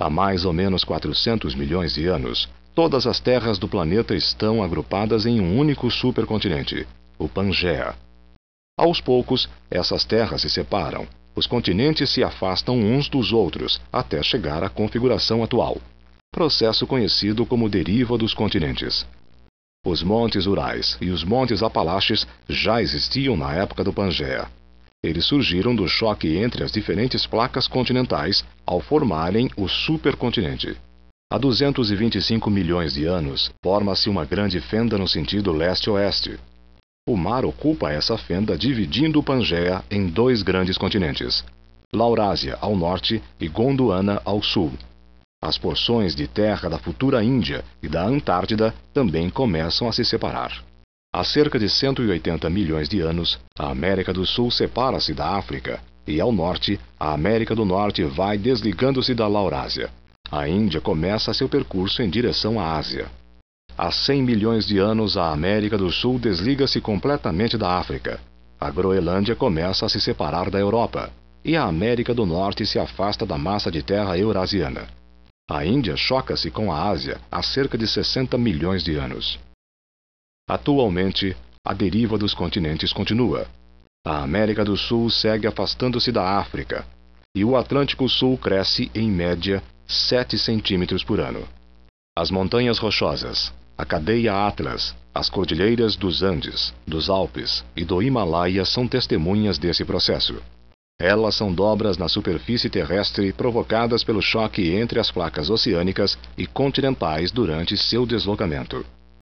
Há mais ou menos 400 milhões de anos, todas as terras do planeta estão agrupadas em um único supercontinente, o Pangea. Aos poucos, essas terras se separam, os continentes se afastam uns dos outros até chegar à configuração atual, processo conhecido como deriva dos continentes. Os montes Urais e os montes Apalaches já existiam na época do Pangea. Eles surgiram do choque entre as diferentes placas continentais ao formarem o supercontinente. Há 225 milhões de anos, forma-se uma grande fenda no sentido leste-oeste. O mar ocupa essa fenda dividindo o Pangeia em dois grandes continentes, Laurásia ao norte e Gondwana ao sul. As porções de terra da futura Índia e da Antártida também começam a se separar. Há cerca de 180 milhões de anos, a América do Sul separa-se da África e, ao norte, a América do Norte vai desligando-se da Laurásia. A Índia começa seu percurso em direção à Ásia. Há 100 milhões de anos, a América do Sul desliga-se completamente da África. A Groenlândia começa a se separar da Europa. E a América do Norte se afasta da massa de terra eurasiana. A Índia choca-se com a Ásia há cerca de 60 milhões de anos. Atualmente, a deriva dos continentes continua. A América do Sul segue afastando-se da África, e o Atlântico Sul cresce, em média, 7 centímetros por ano. As Montanhas Rochosas, a cadeia Atlas, as cordilheiras dos Andes, dos Alpes e do Himalaia são testemunhas desse processo. Elas são dobras na superfície terrestre provocadas pelo choque entre as placas oceânicas e continentais durante seu deslocamento.